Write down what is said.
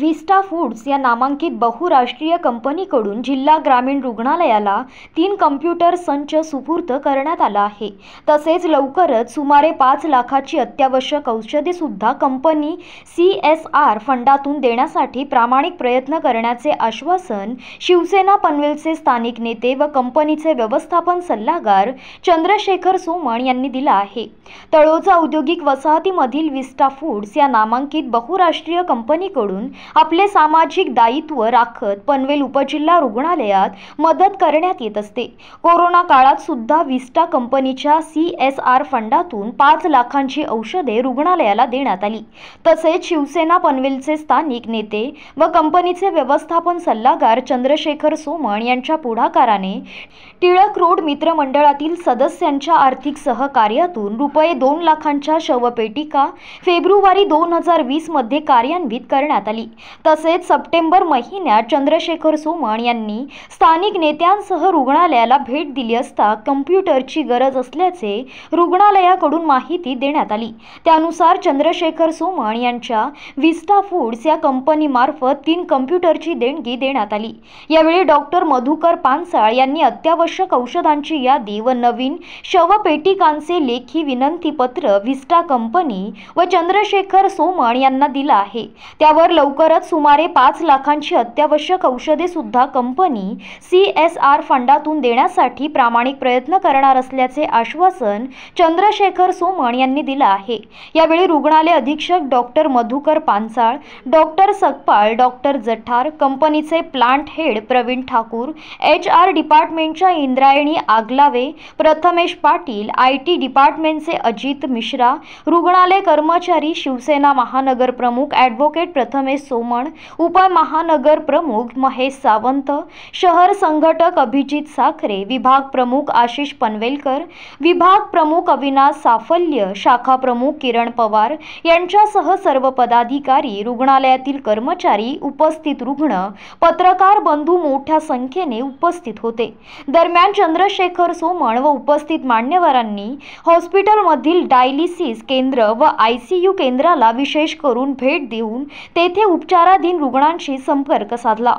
विस्टा foods या नामांकित बहुराष्ट्रीय कंपनीकडून जिल्हा ग्रामीण रुग्णालयाला तीन कम्प्युटर संच सुपूर्त करण्यात आला आहे तसेच लवकरच सुमारे पाच लाखाची अत्यावश्यक औषधेसुद्धा कंपनी सी एस आर फंडातून देण्यासाठी प्रामाणिक प्रयत्न करण्याचे आश्वासन शिवसेना पनवेलचे स्थानिक नेते व कंपनीचे व्यवस्थापन सल्लागार चंद्रशेखर सोमण यांनी दिला आहे तळोजा औद्योगिक वसाहतीमधील विस्टा फूड्स या नामांकित बहुराष्ट्रीय कंपनीकडून आपले सामाजिक दायित्व राखत पनवेल उपजिल्हा रुग्णालयात मदत करण्यात येत असते कोरोना काळात सुद्धा विस्टा कंपनीच्या सी एस आर फंडातून पाच लाखांची औषधे रुग्णालयाला देण्यात आली तसेच शिवसेना पनवेलचे स्थानिक नेते व कंपनीचे व्यवस्थापन सल्लागार चंद्रशेखर सोमण यांच्या पुढाकाराने टिळक रोड मित्रमंडळातील सदस्यांच्या आर्थिक सहकार्यातून रुपये दोन लाखांच्या शवपेटिका फेब्रुवारी दोन हजार मध्ये कार्यान्वित करण्यात आली आली तसेच सप्टेंबर महिन्यात चंद्रशेखर सोमण यांनी स्थानिक नेत्यांसह रुग्णालयाला भेट दिली असता कम्प्युटरची गरज असल्याचे रुग्णालयाकडून माहिती देण्यात आली त्यानुसार चंद्रशेखर सोमण यांच्या विस्टा फूड्स या कंपनीमार्फत तीन कम्प्युटरची देणगी देण्यात आली यावेळी डॉक्टर मधुकर पानसाळ यांनी अत्यावश्यक औषधांची यादी व नवीन शवपेटिकांचे लेखी पत्र विस्टा कंपनी व चंद्रशेखर सोमण यांना दिला आहे त्यावर लवकरच सुमारे पाच लाखांची अत्यावश्यक औषधे सुद्धा कंपनी सी एस आर फंडातून देण्यासाठी प्रामाणिक प्रयत्न करणार असल्याचे आश्वासन चंद्रशेखर सोमण यांनी दिलं आहे यावेळी रुग्णालय अधीक्षक doctor Madhukar Pansal doctor Sakpal doctor Jathar कंपनीचे plant head Pravin Thakur H R डिपार्टमेंटच्या इंद्रायणी आगलावे प्रथमेश पाटील आय टी डिपार्टमेंटचे अजित मिश्रा रुग्णालय कर्मचारी शिवसेना महानगर प्रमुख ॲडव्होकेट प्रथमेश सोमण उपमहानगर प्रमुख महेश सावंत शहर संघटक अभिजित साखरे विभाग प्रमुख आशिष पनवेलकर विभाग प्रमुख अविनाश साफल्य शाखा प्रमुख किरण पवार यांच्यासह सर्व पदाधिकारी रुग्णालयातील कर्मचारी उपस्थित रुग्ण पत्रकार बंधू मोठ्या संख्येने उपस्थित होते दरम्यान चंद्रशेखर सोमण व उपस्थित मान्यवरांनी हॉस्पिटलमधील डायलिसिस केंद्र व आय केंद्राला विशेष करून भेट देऊन तेथे उपचाराधीन रुग्णांशी संपर्क साधला